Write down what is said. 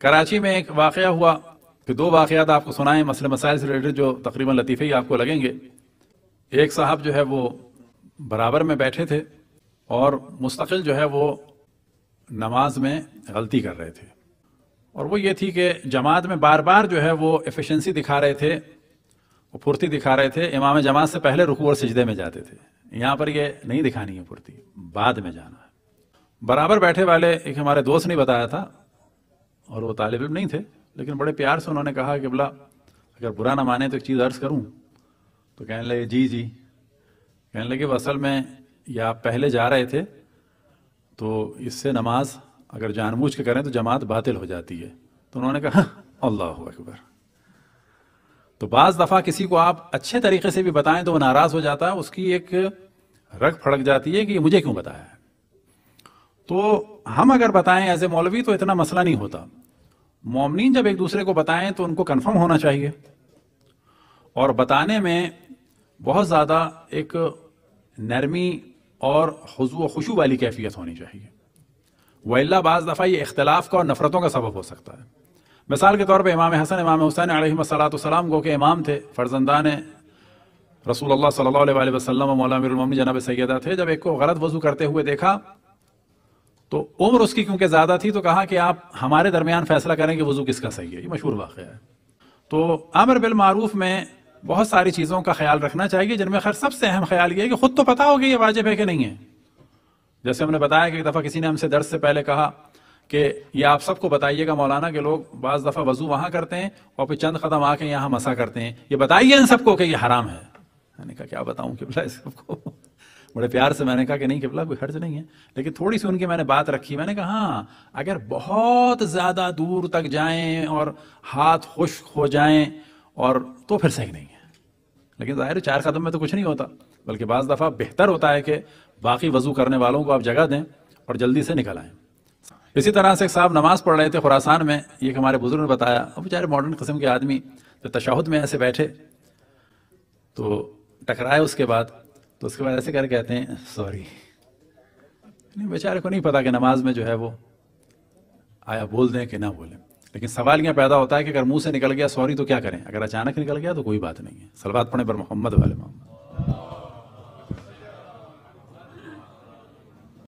कराची में एक वाक़ हुआ कि दो वाक़ात आपको सुनाएं मसले मसाइल से रिलेटेड जो तकरीबन लतीफ़े ही आपको लगेंगे एक साहब जो है वो बराबर में बैठे थे और मुस्तकिल जो है वो नमाज में गलती कर रहे थे और वो ये थी कि जमात में बार बार जो है वो एफिशिएंसी दिखा रहे थे वो फुर्ती दिखा रहे थे इमाम जमात से पहले रुकू और सजदे में जाते थे यहाँ पर ये नहीं दिखानी है फुर्ती बाद में जाना है बराबर बैठे वाले एक हमारे दोस्त ने बताया था और वो तालब इम नहीं थे लेकिन बड़े प्यार से उन्होंने कहा कि बोला अगर बुरा ना माने तो एक चीज़ अर्ज़ करूँ तो कहने लगे जी जी कहने लगे वो असल में या आप पहले जा रहे थे तो इससे नमाज अगर जानबूझ के करें तो जमात बातिल हो जाती है तो उन्होंने कहा हाँ, अल्लाह अकबर तो बाज़ दफ़ा किसी को आप अच्छे तरीके से भी बताएं तो वो नाराज़ हो जाता है उसकी एक रग फड़क जाती है कि मुझे क्यों बताया है तो हम अगर बताएं एज ए मौलवी तो इतना मसला नहीं होता मोमिन जब एक दूसरे को बताएं तो उनको कन्फर्म होना चाहिए और बताने में बहुत ज़्यादा एक नरमी और हजू खुशू वाली कैफियत होनी चाहिए वल्ला बाज़ दफ़ा ये इख्तलाफ का और नफ़रतों का सबब हो सकता है मिसाल के तौर पर इमाम हसन इमाम हुसैन आलतम गो के इमाम थे ने रसूल सल्ला वसलम मौलामिन जनाब सैदा थे जब एक को गलत वजू करते हुए देखा तो उम्र उसकी क्योंकि ज़्यादा थी तो कहा कि आप हमारे दरमियान फैसला करें कि वज़ू किसका सही है ये मशहूर वाक़ है तो अमर बिलमारूफ में बहुत सारी चीज़ों का ख्याल रखना चाहिए जिनमें खैर सबसे अहम ख्याल ये है कि ख़ुद तो पता हो कि ये वाजिब है कि नहीं है जैसे हमने बताया कि एक दफ़ा किसी ने हमसे दर्द से पहले कहा कि ये आप सबको बताइएगा मौलाना के लोग बाज़ दफ़ा वज़ू वहाँ करते हैं और फिर चंद कदम आके यहाँ मसा करते हैं ये बताइए इन सबको कि ये हराम है मैंने कहा क्या बताऊँ कि बोला सबको बड़े प्यार से मैंने कहा कि नहीं किबला कोई खर्च नहीं है लेकिन थोड़ी सी उनकी मैंने बात रखी मैंने कहा हाँ अगर बहुत ज़्यादा दूर तक जाएं और हाथ खुश्क हो जाएं और तो फिर सही नहीं है लेकिन ज़ाहिर चार कदम में तो कुछ नहीं होता बल्कि बज़ दफ़ा बेहतर होता है कि बाकी वज़ू करने वालों को आप जगह दें और जल्दी से निकल आएँ इसी तरह से एक साहब नमाज़ पढ़ रहे थे खुरासान में ये हमारे बुजुर्ग ने बताया अब बेचारे मॉडर्न कस्म के आदमी तो तशाहुद में ऐसे बैठे तो टकराए उसके बाद तो उसके बाद ऐसे करके कहते हैं सॉरी नहीं बेचारे को नहीं पता कि नमाज में जो है वो आया बोल दें कि ना बोलें लेकिन सवाल यह पैदा होता है कि अगर मुंह से निकल गया सॉरी तो क्या करें अगर अचानक निकल गया तो कोई बात नहीं है सलवाद पढ़े पर मोहम्मद वाले मोहम्मद